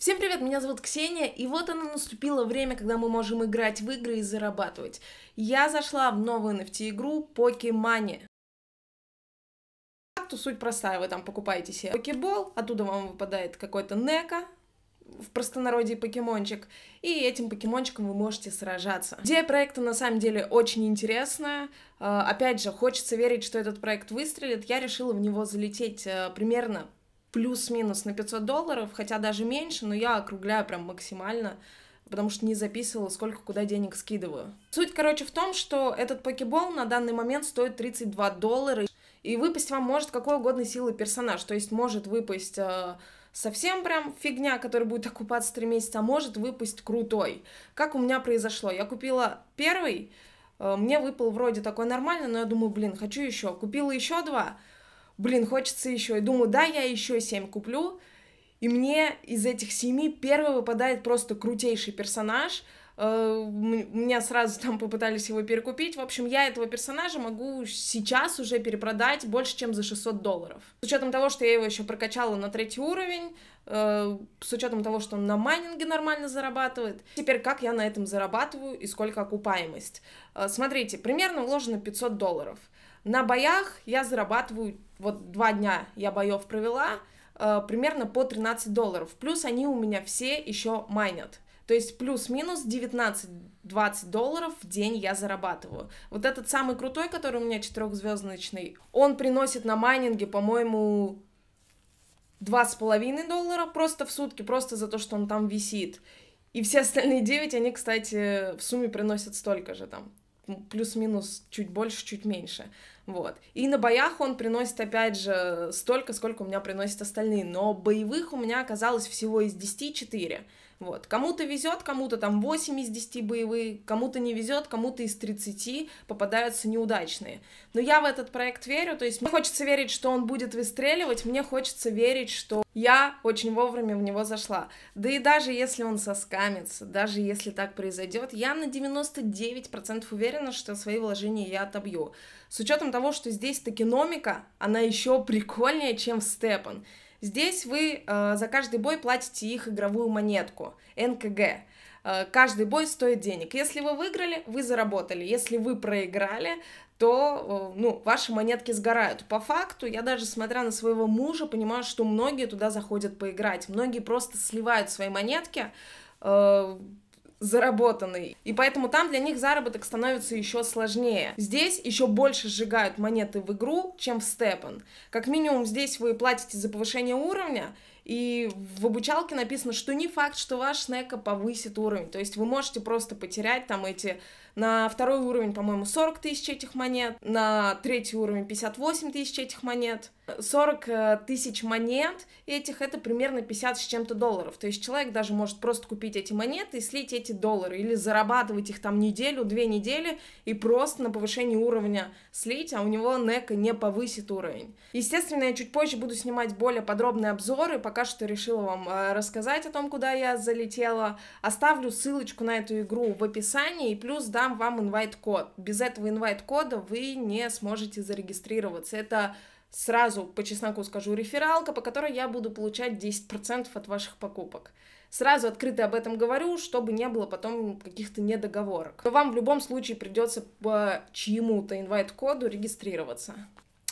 Всем привет, меня зовут Ксения, и вот оно наступило время, когда мы можем играть в игры и зарабатывать. Я зашла в новую NFT-игру Pokemania. Факту суть простая, вы там покупаете себе покебол, оттуда вам выпадает какой-то нека, в простонародье покемончик, и этим покемончиком вы можете сражаться. Идея проекта на самом деле очень интересная. А, опять же, хочется верить, что этот проект выстрелит. Я решила в него залететь э, примерно плюс-минус на 500 долларов, хотя даже меньше, но я округляю прям максимально, потому что не записывала, сколько куда денег скидываю. Суть, короче, в том, что этот покебол на данный момент стоит 32 доллара, и выпасть вам может какой угодно силы персонаж, то есть может выпасть э, совсем прям фигня, которая будет окупаться 3 месяца, а может выпасть крутой. Как у меня произошло? Я купила первый, э, мне выпал вроде такой нормально, но я думаю, блин, хочу еще. Купила еще два, блин, хочется еще. И думаю, да, я еще семь куплю. И мне из этих семи первый выпадает просто крутейший персонаж. Э, меня сразу там попытались его перекупить. В общем, я этого персонажа могу сейчас уже перепродать больше, чем за 600 долларов. С учетом того, что я его еще прокачала на третий уровень, э, с учетом того, что он на майнинге нормально зарабатывает. Теперь как я на этом зарабатываю и сколько окупаемость? Э, смотрите, примерно вложено 500 долларов. На боях я зарабатываю вот два дня я боев провела, э, примерно по 13 долларов. Плюс они у меня все еще майнят. То есть плюс-минус 19-20 долларов в день я зарабатываю. Вот этот самый крутой, который у меня четырехзвездочный, он приносит на майнинге, по-моему, 2,5 доллара просто в сутки, просто за то, что он там висит. И все остальные 9, они, кстати, в сумме приносят столько же там плюс-минус чуть больше, чуть меньше. Вот. И на боях он приносит, опять же, столько, сколько у меня приносят остальные. Но боевых у меня оказалось всего из 10 4. Вот. Кому-то везет, кому-то там 8 из 10 боевые, кому-то не везет, кому-то из 30 попадаются неудачные. Но я в этот проект верю, то есть мне хочется верить, что он будет выстреливать, мне хочется верить, что я очень вовремя в него зашла. Да и даже если он соскамится, даже если так произойдет, я на 99% уверена, что свои вложения я отобью. С учетом того, что здесь токеномика, она еще прикольнее, чем в Степан. Здесь вы э, за каждый бой платите их игровую монетку, НКГ. Э, каждый бой стоит денег. Если вы выиграли, вы заработали. Если вы проиграли, то э, ну, ваши монетки сгорают. По факту, я даже смотря на своего мужа, понимаю, что многие туда заходят поиграть. Многие просто сливают свои монетки, э, заработанный. И поэтому там для них заработок становится еще сложнее. Здесь еще больше сжигают монеты в игру, чем в Степан. Как минимум здесь вы платите за повышение уровня, и в обучалке написано, что не факт, что ваш снека повысит уровень. То есть вы можете просто потерять там эти... На второй уровень, по-моему, 40 тысяч этих монет, на третий уровень 58 тысяч этих монет. 40 э, тысяч монет этих, это примерно 50 с чем-то долларов. То есть человек даже может просто купить эти монеты и слить эти доллары, или зарабатывать их там неделю, две недели, и просто на повышение уровня слить, а у него нека не повысит уровень. Естественно, я чуть позже буду снимать более подробные обзоры, по пока что решила вам э, рассказать о том, куда я залетела. Оставлю ссылочку на эту игру в описании и плюс дам вам инвайт-код. Без этого инвайт-кода вы не сможете зарегистрироваться. Это сразу по чесноку скажу рефералка, по которой я буду получать 10% от ваших покупок. Сразу открыто об этом говорю, чтобы не было потом каких-то недоговорок. Но вам в любом случае придется по чьему-то инвайт-коду регистрироваться.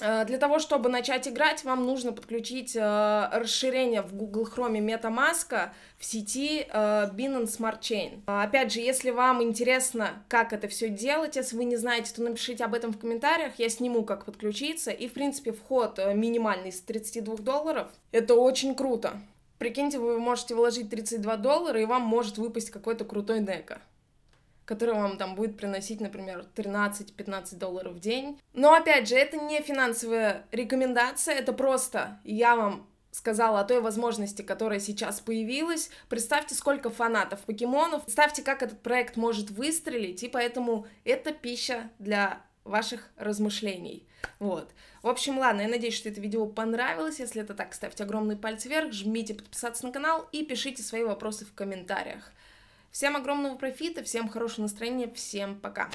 Э, для того, чтобы начать играть, вам нужно подключить э, расширение в Google Chrome MetaMask в сети э, Binance Smart Chain. А, опять же, если вам интересно, как это все делать, если вы не знаете, то напишите об этом в комментариях, я сниму, как подключиться. И, в принципе, вход э, минимальный с 32 долларов. Это очень круто. Прикиньте, вы можете вложить 32 доллара, и вам может выпасть какой-то крутой дека который вам там будет приносить, например, 13-15 долларов в день. Но опять же, это не финансовая рекомендация, это просто я вам сказала о той возможности, которая сейчас появилась. Представьте, сколько фанатов покемонов, представьте, как этот проект может выстрелить, и поэтому это пища для ваших размышлений. Вот. В общем, ладно, я надеюсь, что это видео понравилось. Если это так, ставьте огромный палец вверх, жмите подписаться на канал и пишите свои вопросы в комментариях. Всем огромного профита, всем хорошего настроения, всем пока!